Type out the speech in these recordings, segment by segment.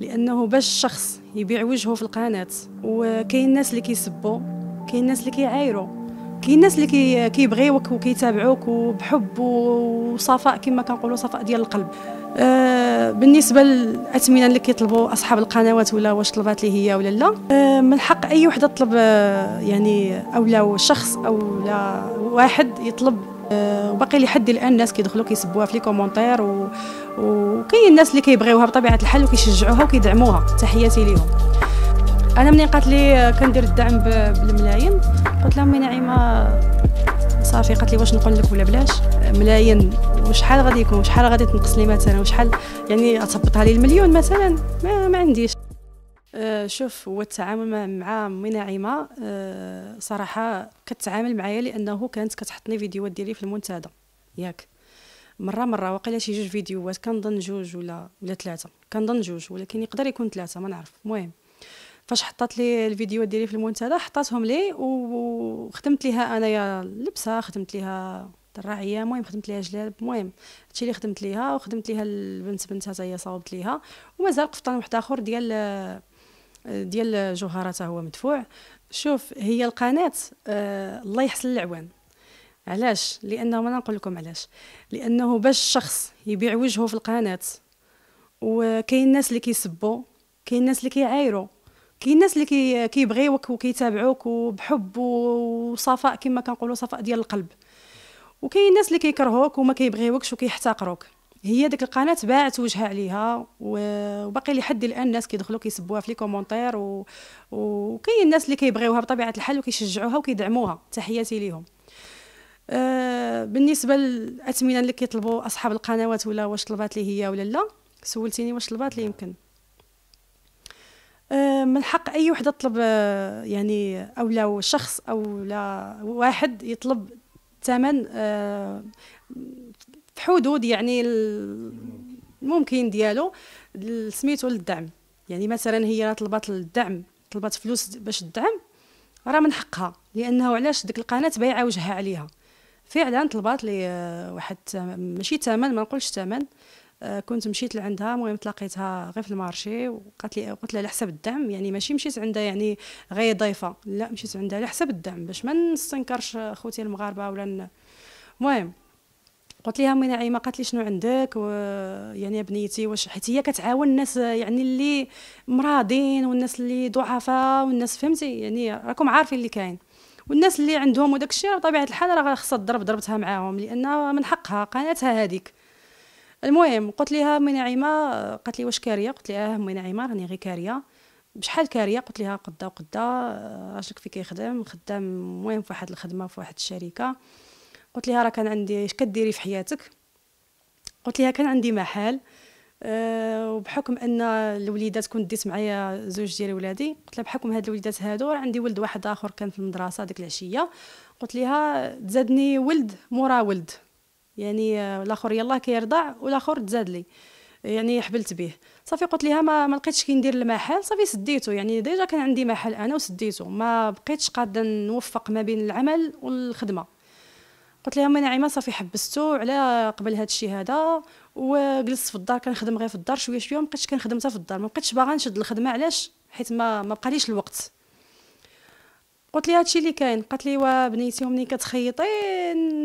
لانه باش الشخص يبيع وجهه في القناه وكاين الناس اللي كيسبوا كاين الناس اللي كيعايروا كاين الناس اللي كيبغيوك وكيتابعوك وبحب وصفاء كما كنقولوا صفاء ديال القلب آه بالنسبه للاثمنه اللي كيطلبوا اصحاب القنوات ولا واش طلبات لي هي ولا لا آه من حق اي وحده تطلب آه، يعني او لا شخص او لا واحد يطلب وباقي لحد الان الناس كيدخلوا كيسبوها في لي كومونتير و... وكاين الناس اللي كيبغيوها بطبيعه الحال وكيشجعوها وكيدعموها تحياتي ليهم انا منين قالت لي كندير الدعم بالملايين قلت لها امي نعيمه صافي قالت لي واش نقول لك ولا بلاش ملايين وشحال غادي يكون وشحال غادي تنقص لي مثلا وشحال يعني تهبطها لي المليون مثلا ما, ما عنديش آه، شوف هو التعامل مع امي نعيمه آه، صراحه كتعامل معايا لانه كانت كتحطني فيديوهات ديالي في المنتدى ياك مره مره وقيله شي جوج فيديوهات كنظن جوج ولا ولا ثلاثه كنظن جوج ولكن يقدر يكون ثلاثه ما نعرف المهم فاش حطات لي الفيديوهات ديالي في المنتدى حطاتهم لي وخدمت ليها انايا اللبسه خدمت ليها الراعيه المهم خدمت ليها جلاب المهم هادشي اللي خدمت ليها وخدمت ليها البنت بنتها هي صاوبت ليها ومازال قفطان واحد اخر ديال آه، ديال جوهرته هو مدفوع شوف هي القناة آه الله يحسن العوان علاش لانه ما نقول لكم علاش لانه باش الشخص يبيع وجهه في القناه وكاين الناس اللي كيسبوا كاين الناس اللي كيعايروا كاين الناس اللي كي كيبغيوك وكيتابعوك وبحب وصفاء كما كنقولوا صفاء ديال القلب وكاين الناس اللي كيكرهوك وما كيبغيوكش وكيحتقروك هي ديك القناه باعت وجهها عليها وباقي لحد الان الناس كيدخلوا كيسبوها في لي كومونتير و... وكاين الناس اللي كيبغيوها بطبيعه الحال وكيشجعوها وكيدعموها تحياتي ليهم آه، بالنسبه للاثمنه اللي كيطلبوا اصحاب القنوات ولا واش طلبات لي هي ولا لا سولتيني واش طلبات لي يمكن آه، من حق اي وحده تطلب آه، يعني او لو شخص او لا واحد يطلب ثمن في حدود يعني الممكن ديالو سميتو للدعم يعني مثلا هي طلبات الدعم طلبات فلوس باش الدعم راه من حقها لانه علاش ديك القناه بايعه وجهها عليها فعلا طلبات لي آه، واحد ماشي ثمن ما نقولش ثمن آه، كنت مشيت لعندها المهم تلاقيتها غير في المارشي وقالت لي قلت لها على حساب الدعم يعني ماشي مشيت عندها يعني غير ضيفه لا مشيت عندها على حساب الدعم باش ما نستنكرش خوتي المغاربه ولا المهم قلت لها امي نعيمه قالت لي شنو عندك و... يعني يا بنيتي واش حيت هي كتعاون الناس يعني اللي مراضين والناس اللي ضعفاء والناس فهمتي يعني راكم عارفين اللي كاين والناس اللي عندهم وداك الشيء بطبيعه الحال راه خصها الضرب ضربتها معاهم لان من حقها قناتها هذيك المهم قلت لها امي نعيمه قالت لي واش كاريه قلت لها أه، امي نعيمه راني غير كاريه بشحال كاريه قلت لها قدا وقدا راجلك في كيخدم خدام المهم في واحد الخدمه في واحد الشركه قلت لها راه كان عندي اش كديري في حياتك قلت لها كان عندي محل أه وبحكم ان الوليدات كنت ديت معايا زوج ديال ولادي قلت لها بحكم هاد الوليدات هادو راه عندي ولد واحد اخر كان في المدرسه ديك العشيه قلت لها تزادني ولد مورا ولد يعني آه، الاخر يلاه كيرضع والاخر تزاد لي يعني حبلت به صافي قلت لها ما, ما لقيتش كي ندير المحل صافي سديته يعني ديجا كان عندي محل انا وسديته ما بقيتش قاده نوفق ما بين العمل والخدمه قلت لهم انا صافي حبستو على قبل هذا الشيء هذا وجلست في الدار كنخدم غير في الدار شويه شويه ما بقيتش كنخدم حتى في الدار ما بقيتش باغا نشد الخدمه علاش حيت ما ما بقاليش الوقت قلت لي هادشي اللي كاين قالت لي وا بنيتي ومني كتخيطي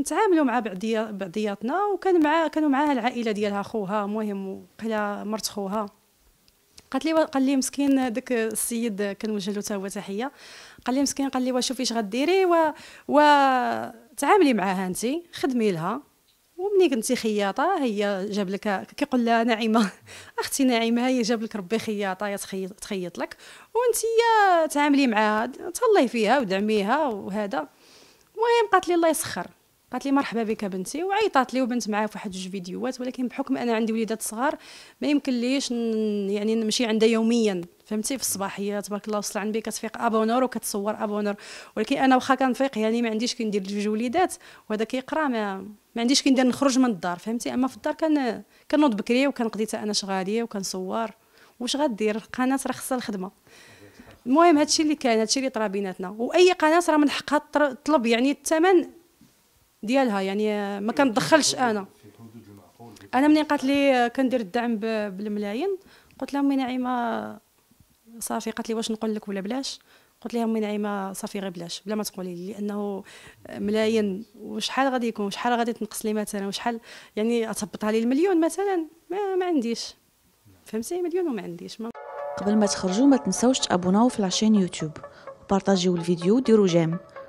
نتعاملوا مع بعضيا بعضياتنا وكان مع كانوا معاها العائله ديالها خوها مهم وقيلا مرت خوها قالت لي قال لي مسكين داك السيد كنوجه له تحيه قال لي مسكين قال لي وا شوفي اش غديري و و تعاملي معاها انت خدمي لها ومني كنتي خياطه هي جاب لك كيقول لها نعيمه اختي نعيمه هي جاب لك ربي خياطه تخيط لك وانت تعاملي معاها تهلاي فيها ودعميها وهذا المهم قالت لي الله يسخر قالت لي مرحبا بك بنتي وعيطات لي وبنت معايا في واحد جوج فيديوهات ولكن بحكم انا عندي وليدات صغار ما يمكن ليش يعني نمشي عندها يوميا فهمتي في الصباحيه تبارك الله وصل عندي كتفيق ابونور وكتصور ابونور ولكن انا واخا كنفيق يعني ما عنديش كندير جوج وليدات وهذا كيقرا ما ما عنديش كندير نخرج من الدار فهمتي اما في الدار كان كنوض بكري وكنقضي حتى انا شغاليه وكنصور واش غدير القناه راه خصها الخدمه المهم هادشي اللي كان هادشي اللي طرا بيناتنا واي قناه راه من حقها تطلب يعني الثمن ديالها يعني ما كندخلش انا انا ملي قالت لي آه، كندير الدعم بالملايين قلت لها امي نعيمه صافي قالت لي واش نقول لك ولا بلاش قلت لها امي نعيمه صافي غير بلاش بلا ما تقولي لي لانه ملايين وشحال غادي يكون وشحال غادي تنقص لي مثلا وشحال يعني اتهبطها لي المليون مثلا ما, ما عنديش فهمتي مليون وما عنديش ما. قبل ما تخرجوا ما تنساوش تابوناو في لاشين يوتيوب وبارطاجيو الفيديو وديروا جيم